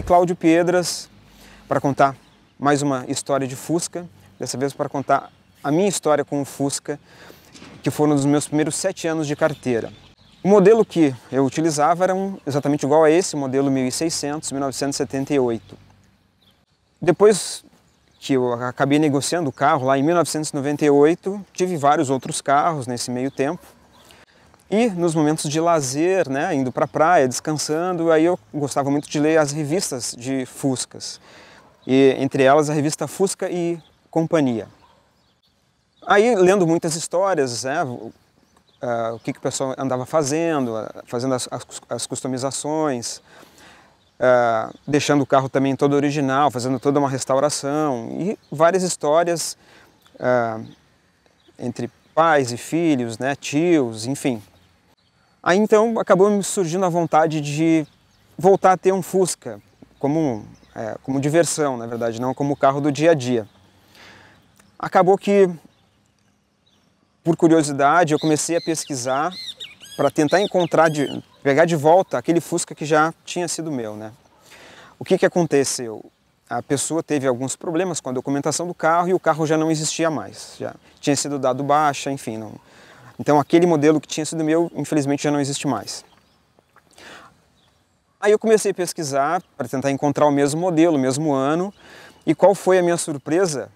aqui Cláudio Piedras para contar mais uma história de Fusca, dessa vez para contar a minha história com o Fusca, que foram dos meus primeiros sete anos de carteira. O modelo que eu utilizava era um, exatamente igual a esse, modelo 1600, 1978. Depois que eu acabei negociando o carro lá em 1998, tive vários outros carros nesse meio tempo, e nos momentos de lazer, né, indo para a praia, descansando, aí eu gostava muito de ler as revistas de Fuscas. E entre elas a revista Fusca e Companhia. Aí lendo muitas histórias, né, Uh, o que, que o pessoal andava fazendo, ah, fazendo as, as, as customizações, uh, deixando o carro também todo original, fazendo toda uma restauração e várias histórias uh, entre pais e filhos, né, tios, enfim, Aí então acabou surgindo a vontade de voltar a ter um Fusca, como, é, como diversão, na verdade, não como carro do dia a dia. Acabou que, por curiosidade, eu comecei a pesquisar para tentar encontrar, de, pegar de volta aquele Fusca que já tinha sido meu. Né? O que, que aconteceu? A pessoa teve alguns problemas com a documentação do carro e o carro já não existia mais. Já tinha sido dado baixa, enfim, não, então aquele modelo que tinha sido meu, infelizmente já não existe mais. Aí eu comecei a pesquisar para tentar encontrar o mesmo modelo, o mesmo ano, e qual foi a minha surpresa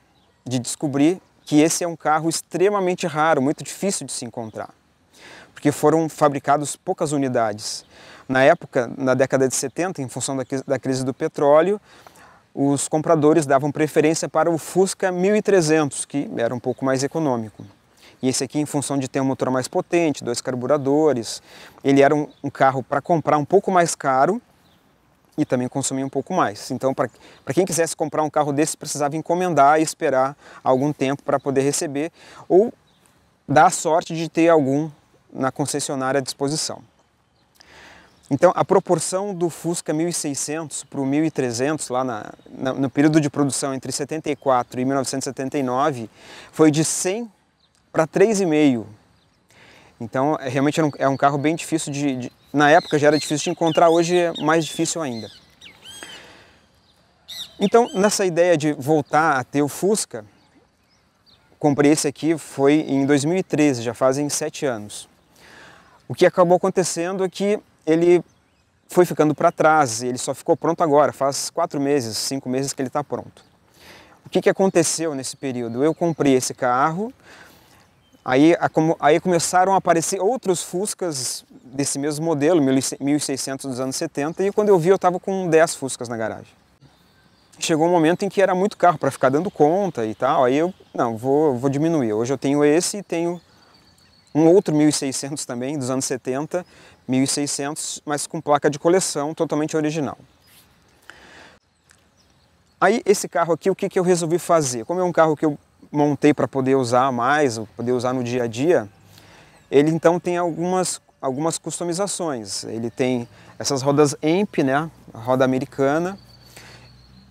de descobrir que esse é um carro extremamente raro, muito difícil de se encontrar, porque foram fabricados poucas unidades. Na época, na década de 70, em função da crise do petróleo, os compradores davam preferência para o Fusca 1300, que era um pouco mais econômico. E esse aqui, em função de ter um motor mais potente, dois carburadores, ele era um, um carro para comprar um pouco mais caro e também consumir um pouco mais. Então, para quem quisesse comprar um carro desse, precisava encomendar e esperar algum tempo para poder receber ou dar a sorte de ter algum na concessionária à disposição. Então, a proporção do Fusca 1600 para o 1300, lá na, na, no período de produção entre 74 e 1979, foi de 100 para 3,5. Então, é, realmente era um, é um carro bem difícil de, de, Na época já era difícil de encontrar, hoje é mais difícil ainda. Então, nessa ideia de voltar a ter o Fusca, comprei esse aqui foi em 2013, já fazem sete anos. O que acabou acontecendo é que ele foi ficando para trás, ele só ficou pronto agora, faz quatro meses, cinco meses que ele está pronto. O que, que aconteceu nesse período? Eu comprei esse carro, Aí, aí começaram a aparecer outros Fuscas desse mesmo modelo, 1600 dos anos 70, e quando eu vi eu estava com 10 Fuscas na garagem. Chegou um momento em que era muito carro para ficar dando conta e tal, aí eu, não, vou, vou diminuir. Hoje eu tenho esse e tenho um outro 1600 também, dos anos 70, 1600, mas com placa de coleção totalmente original. Aí esse carro aqui, o que, que eu resolvi fazer? Como é um carro que eu montei para poder usar mais, poder usar no dia a dia, ele então tem algumas, algumas customizações. Ele tem essas rodas EMP, né, roda americana,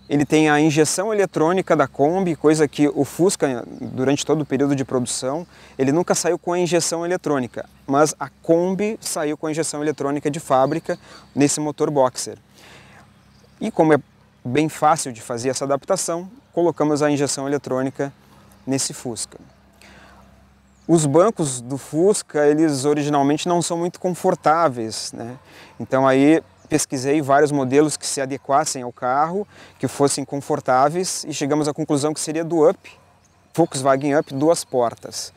ele tem a injeção eletrônica da Kombi, coisa que o Fusca, durante todo o período de produção, ele nunca saiu com a injeção eletrônica, mas a Kombi saiu com a injeção eletrônica de fábrica nesse motor boxer. E como é bem fácil de fazer essa adaptação, colocamos a injeção eletrônica nesse Fusca. Os bancos do Fusca, eles originalmente não são muito confortáveis, né? Então aí pesquisei vários modelos que se adequassem ao carro, que fossem confortáveis e chegamos à conclusão que seria do Up, Volkswagen Up duas portas.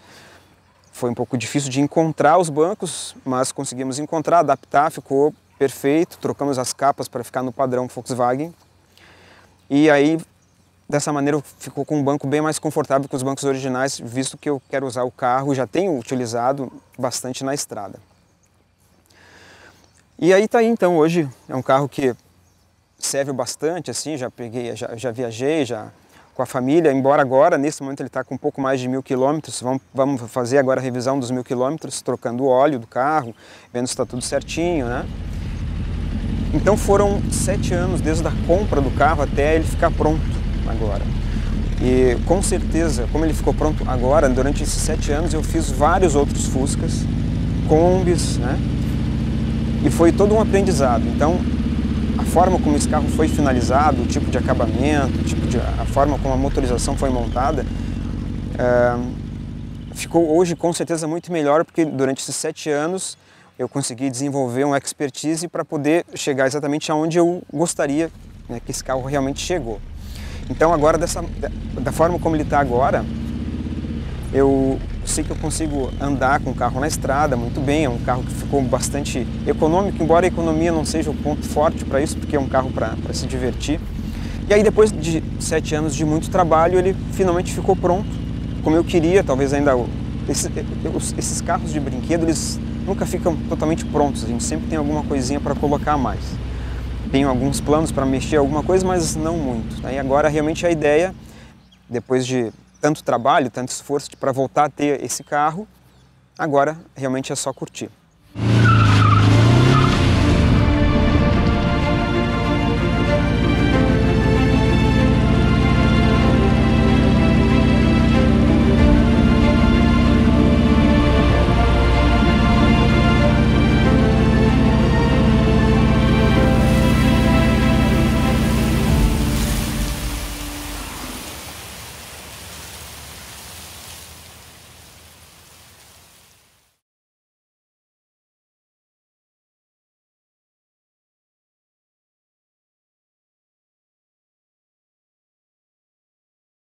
Foi um pouco difícil de encontrar os bancos, mas conseguimos encontrar, adaptar, ficou perfeito. Trocamos as capas para ficar no padrão Volkswagen. E aí Dessa maneira ficou com um banco bem mais confortável que os bancos originais, visto que eu quero usar o carro, já tenho utilizado bastante na estrada. E aí tá aí então, hoje é um carro que serve bastante, assim, já peguei, já, já viajei, já com a família, embora agora, nesse momento ele está com um pouco mais de mil quilômetros, vamos, vamos fazer agora a revisão dos mil quilômetros, trocando o óleo do carro, vendo se está tudo certinho, né? Então foram sete anos desde a compra do carro até ele ficar pronto agora. E com certeza, como ele ficou pronto agora, durante esses sete anos eu fiz vários outros Fuscas, Kombis, né? E foi todo um aprendizado. Então, a forma como esse carro foi finalizado, o tipo de acabamento, o tipo de, a forma como a motorização foi montada, é, ficou hoje com certeza muito melhor, porque durante esses sete anos eu consegui desenvolver uma expertise para poder chegar exatamente aonde eu gostaria né, que esse carro realmente chegou. Então agora, dessa, da forma como ele está agora, eu sei que eu consigo andar com o carro na estrada muito bem, é um carro que ficou bastante econômico, embora a economia não seja o ponto forte para isso, porque é um carro para se divertir. E aí depois de sete anos de muito trabalho, ele finalmente ficou pronto, como eu queria, talvez ainda... esses carros de brinquedo, eles nunca ficam totalmente prontos, a gente sempre tem alguma coisinha para colocar a mais tenho alguns planos para mexer alguma coisa, mas não muito. Tá? E agora realmente a ideia, depois de tanto trabalho, tanto esforço para voltar a ter esse carro, agora realmente é só curtir.